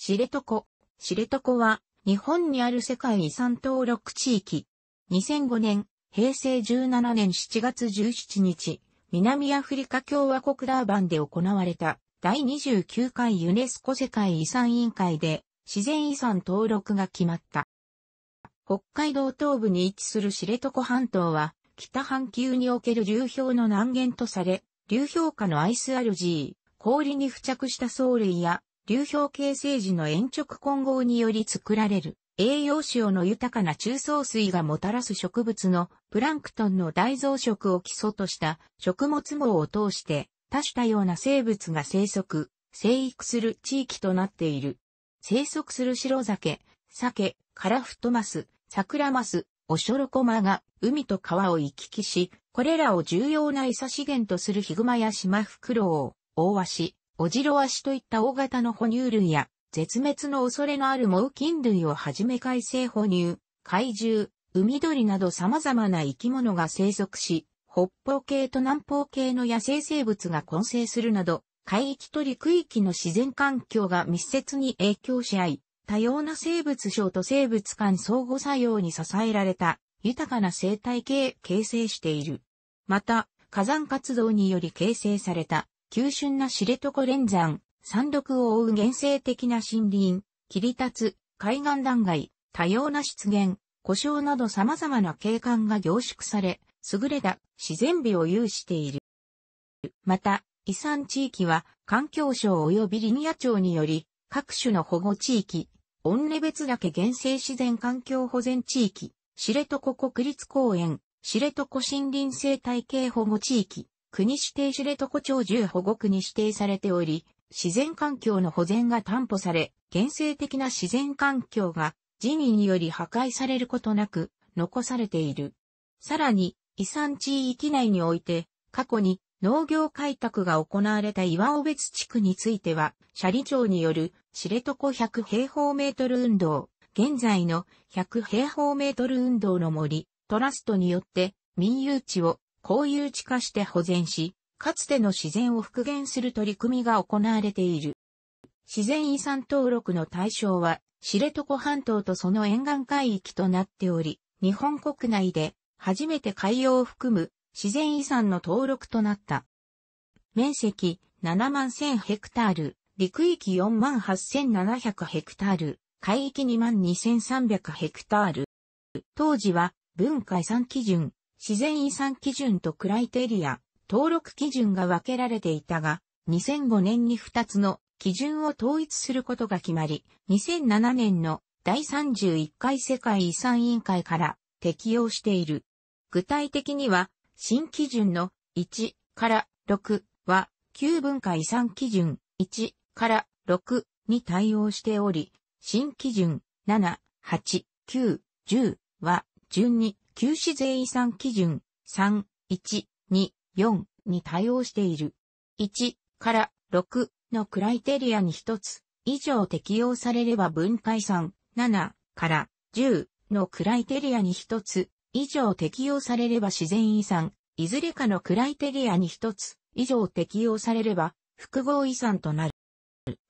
知床。知床は日本にある世界遺産登録地域。2005年、平成17年7月17日、南アフリカ共和国ダーバンで行われた第29回ユネスコ世界遺産委員会で自然遺産登録が決まった。北海道東部に位置する知床半島は北半球における流氷の南限とされ、流氷下のアイスアルジー、氷に付着した藻類や流氷形成時の延直混合により作られる栄養塩の豊かな中層水がもたらす植物のプランクトンの大増殖を基礎とした食物網を通して多種多様な生物が生息、生育する地域となっている。生息する白酒、鮭、カラフトマス、ラマス、オショロコマが海と川を行き来し、これらを重要な餌資源とするヒグマやシマフクロウ、オオワシ、オジロワシといった大型の哺乳類や、絶滅の恐れのある猛禽類をはじめ海生哺乳、怪獣、海鳥など様々な生き物が生息し、北方系と南方系の野生生物が混成するなど、海域と陸域の自然環境が密接に影響し合い、多様な生物省と生物間相互作用に支えられた豊かな生態系形成している。また、火山活動により形成された急峻な知床連山、山麓を覆う原生的な森林、切り立つ、海岸断崖、多様な湿原、故障など様々な景観が凝縮され、優れた自然美を有している。また、遺産地域は環境省及びリニア庁により、各種の保護地域、御根別岳原生自然環境保全地域、知床国立公園、知床森林生態系保護地域、国指定知床町10保護区に指定されており、自然環境の保全が担保され、原生的な自然環境が人為により破壊されることなく残されている。さらに、遺産地域内において、過去に農業開拓が行われた岩尾別地区については、斜里町による知床100平方メートル運動、現在の100平方メートル運動の森、トラストによって民有地を公有地化して保全し、かつての自然を復元する取り組みが行われている。自然遺産登録の対象は、知床半島とその沿岸海域となっており、日本国内で初めて海洋を含む自然遺産の登録となった。面積7万1000ヘクタール、陸域4万8700ヘクタール、海域2万2300ヘクタール。当時は文化遺産基準自然遺産基準とクライテリア、登録基準が分けられていたが、2005年に2つの基準を統一することが決まり、2007年の第31回世界遺産委員会から適用している。具体的には、新基準の1から6は、旧文化遺産基準1から6に対応しており、新基準7、8、9、10は順に旧市税遺産基準3、1、2、4に対応している。1から6のクライテリアに1つ以上適用されれば文化遺産7から10のクライテリアに1つ以上適用されれば自然遺産いずれかのクライテリアに1つ以上適用されれば複合遺産となる。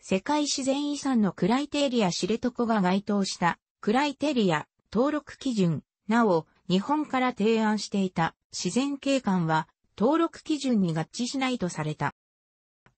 世界自然遺産のクライテリア知床が該当したクライテリア登録基準、なお、日本から提案していた自然景観は登録基準に合致しないとされた。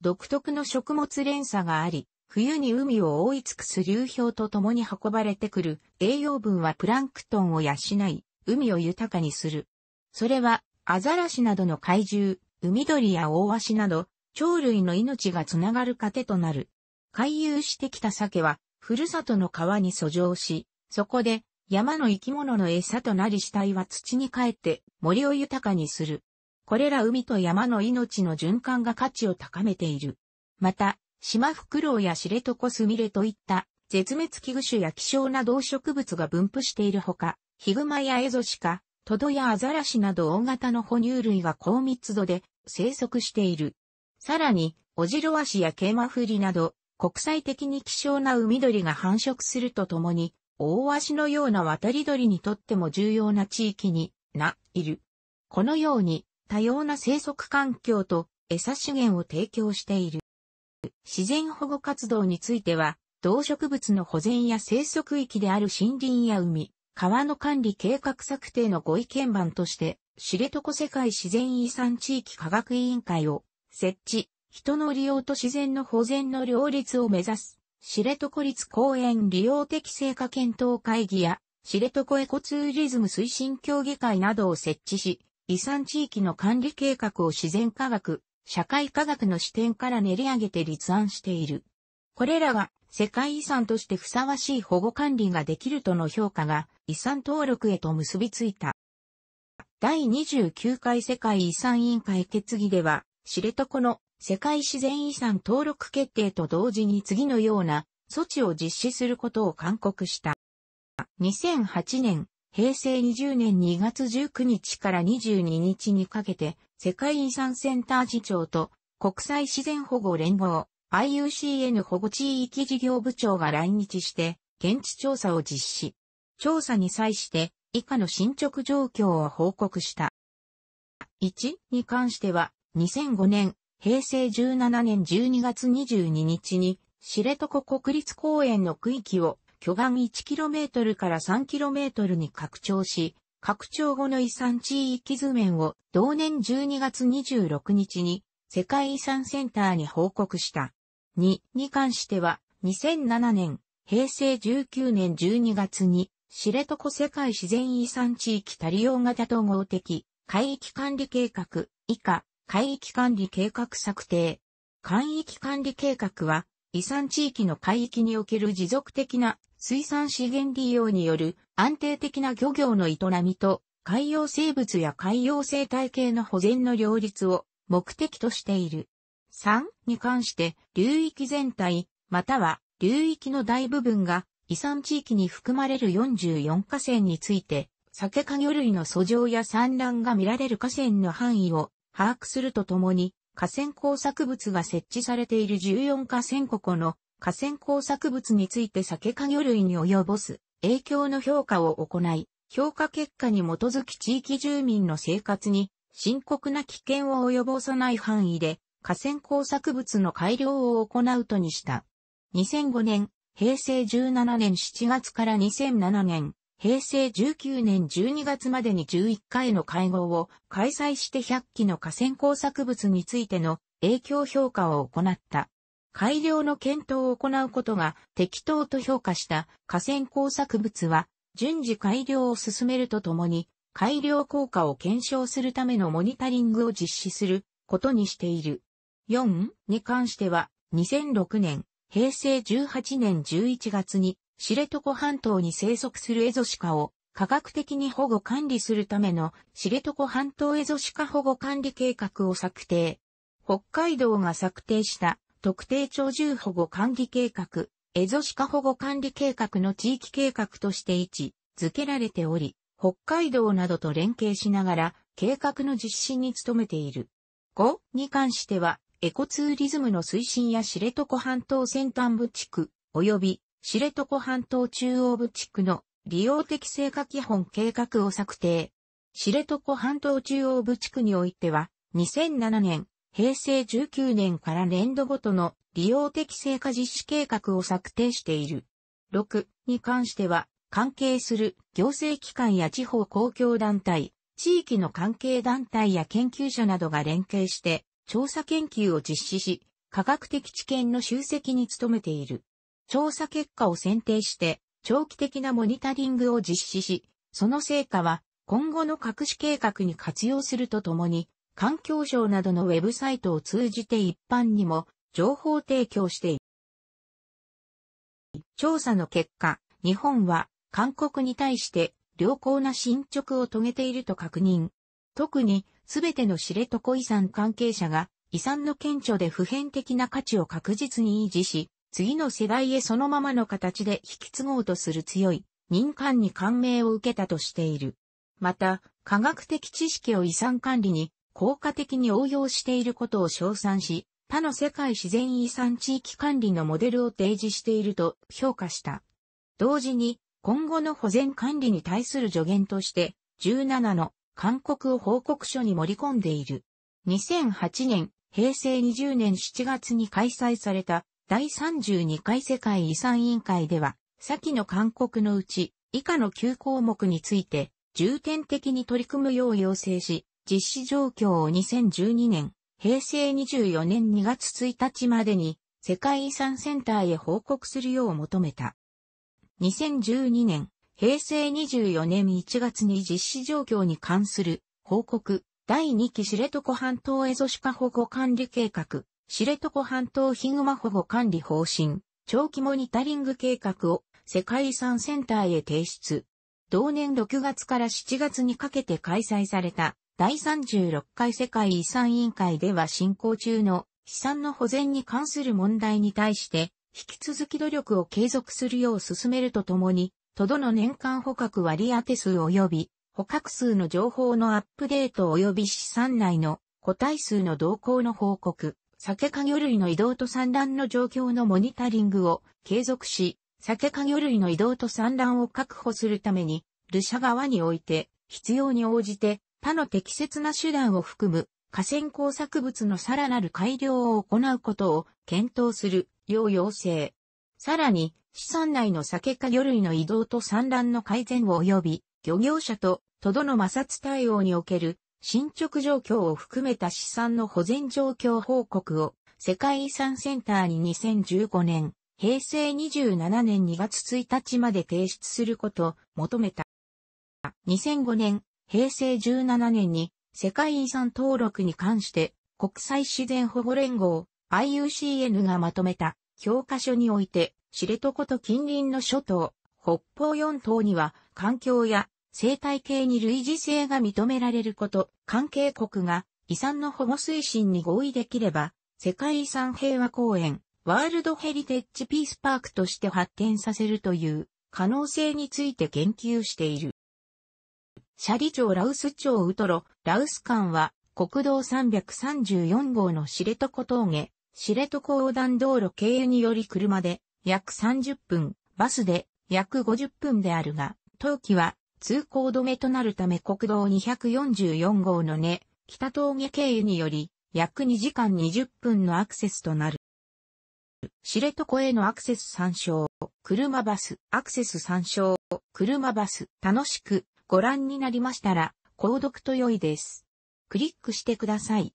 独特の食物連鎖があり、冬に海を覆い尽くす流氷と共に運ばれてくる栄養分はプランクトンを養い、海を豊かにする。それはアザラシなどの怪獣、海鳥やオオワシなど、鳥類の命がつながる糧となる。回遊してきた鮭は、ふるさとの川に遡上し、そこで山の生き物の餌となり死体は土に帰って森を豊かにする。これら海と山の命の循環が価値を高めている。また、島フクロウやシレトコスミレといった絶滅危惧種や希少な動植物が分布しているほか、ヒグマやエゾシカ、トドやアザラシなど大型の哺乳類が高密度で生息している。さらに、オジロワシやケイマフリなど、国際的に希少な海鳥が繁殖するとともに、大鷲のような渡り鳥にとっても重要な地域にな、いる。このように多様な生息環境と餌資源を提供している。自然保護活動については、動植物の保全や生息域である森林や海、川の管理計画策定のご意見番として、知床世界自然遺産地域科学委員会を設置、人の利用と自然の保全の両立を目指す知床立公園利用適正化検討会議や、知床エコツーリズム推進協議会などを設置し、遺産地域の管理計画を自然科学、社会科学の視点から練り上げて立案している。これらは世界遺産としてふさわしい保護管理ができるとの評価が遺産登録へと結びついた。第29回世界遺産委員会決議では、知床の世界自然遺産登録決定と同時に次のような措置を実施することを勧告した。2008年、平成20年2月19日から22日にかけて、世界遺産センター次長と国際自然保護連合 IUCN 保護地域事業部長が来日して、現地調査を実施。調査に際して、以下の進捗状況を報告した。1に関しては、2005年平成17年12月22日に、知床国立公園の区域を巨岩 1km から 3km に拡張し、拡張後の遺産地域図面を同年12月26日に世界遺産センターに報告した。2に関しては2007年、平成19年12月に知床世界自然遺産地域多利用型統合的海域管理計画以下海域管理計画策定。海域管理計画は、遺産地域の海域における持続的な水産資源利用による安定的な漁業の営みと、海洋生物や海洋生態系の保全の両立を目的としている。3に関して、流域全体、または流域の大部分が遺産地域に含まれる44河川について、酒か魚類の遡上や産卵が見られる河川の範囲を把握するとともに、河川工作物が設置されている14河川国の河川工作物について酒か魚類に及ぼす影響の評価を行い、評価結果に基づき地域住民の生活に深刻な危険を及ぼさない範囲で河川工作物の改良を行うとにした。2005年、平成17年7月から2007年平成19年12月までに11回の会合を開催して100機の河川工作物についての影響評価を行った。改良の検討を行うことが適当と評価した河川工作物は順次改良を進めるとともに改良効果を検証するためのモニタリングを実施することにしている。4に関しては2006年、平成18年11月に知床半島に生息するエゾシカを科学的に保護管理するための知床半島エゾシカ保護管理計画を策定。北海道が策定した特定鳥獣保護管理計画、エゾシカ保護管理計画の地域計画として位置づけられており、北海道などと連携しながら計画の実施に努めている。5に関しては、エコツーリズムの推進や知床半島先端部地区、及び知床半島中央部地区の利用的成果基本計画を策定。知床半島中央部地区においては、2007年、平成19年から年度ごとの利用的成果実施計画を策定している。6に関しては、関係する行政機関や地方公共団体、地域の関係団体や研究者などが連携して、調査研究を実施し、科学的知見の集積に努めている。調査結果を選定して、長期的なモニタリングを実施し、その成果は今後の各種計画に活用するとともに、環境省などのウェブサイトを通じて一般にも情報提供している。調査の結果、日本は韓国に対して良好な進捗を遂げていると確認。特に、すべての知床遺産関係者が遺産の顕著で普遍的な価値を確実に維持し、次の世代へそのままの形で引き継ごうとする強い民間に感銘を受けたとしている。また、科学的知識を遺産管理に効果的に応用していることを称賛し、他の世界自然遺産地域管理のモデルを提示していると評価した。同時に、今後の保全管理に対する助言として、17の勧告を報告書に盛り込んでいる。2008年、平成20年7月に開催された第32回世界遺産委員会では、先の勧告のうち、以下の9項目について、重点的に取り組むよう要請し、実施状況を2012年、平成24年2月1日までに、世界遺産センターへ報告するよう求めた。2012年、平成24年1月に実施状況に関する報告、第2期知床半島エゾシカ保護管理計画、知床半島ヒグマ保護管理方針、長期モニタリング計画を世界遺産センターへ提出。同年6月から7月にかけて開催された第36回世界遺産委員会では進行中の資産の保全に関する問題に対して引き続き努力を継続するよう進めるとともに、都度の年間捕獲割当数及び捕獲数の情報のアップデート及び資産内の個体数の動向の報告、酒か魚類の移動と産卵の状況のモニタリングを継続し、酒か魚類の移動と産卵を確保するために、ルシャ側において、必要に応じて、他の適切な手段を含む、河川工作物のさらなる改良を行うことを検討する、要要請。さらに、資産内の酒か魚類の移動と産卵の改善を及び、漁業者と、とどの摩擦対応における進捗状況を含めた資産の保全状況報告を世界遺産センターに2015年、平成27年2月1日まで提出することを求めた。2005年、平成17年に世界遺産登録に関して国際自然保護連合 IUCN がまとめた教科書において知床と近隣の諸島、北方四島には環境や生態系に類似性が認められること、関係国が遺産の保護推進に合意できれば、世界遺産平和公園、ワールドヘリテッジピースパークとして発展させるという可能性について言及している。斜里町ラウス町ウトロ、ラウス間は国道334号の知床峠、知床横断道路経由により車で約30分、バスで約50分であるが、冬季は通行止めとなるため国道244号の根、北峠経由により、約2時間20分のアクセスとなる。知床へのアクセス参照、車バス、アクセス参照、車バス、楽しくご覧になりましたら、購読と良いです。クリックしてください。